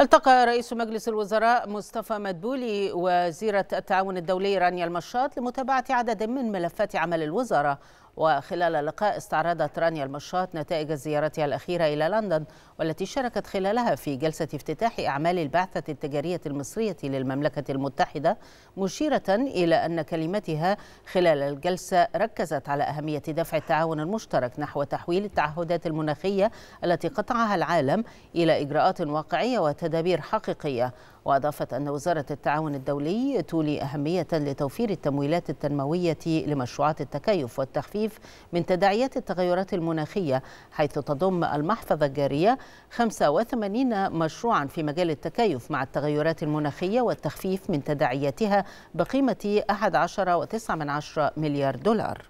التقى رئيس مجلس الوزراء مصطفى مدبولي وزيرة التعاون الدولي رانيا المشاط لمتابعة عدد من ملفات عمل الوزارة وخلال اللقاء استعرضت رانيا المشاط نتائج زيارتها الأخيرة إلى لندن والتي شاركت خلالها في جلسة افتتاح أعمال البعثة التجارية المصرية للمملكة المتحدة مشيرة إلى أن كلمتها خلال الجلسة ركزت على أهمية دفع التعاون المشترك نحو تحويل التعهدات المناخية التي قطعها العالم إلى إجراءات واقعية وتدابير حقيقية وأضافت أن وزارة التعاون الدولي تولي أهمية لتوفير التمويلات التنموية لمشروعات التكيف والتخفيف من تداعيات التغيرات المناخية حيث تضم المحفظة الجارية 85 مشروعا في مجال التكيف مع التغيرات المناخية والتخفيف من تداعياتها بقيمة 11.9 مليار دولار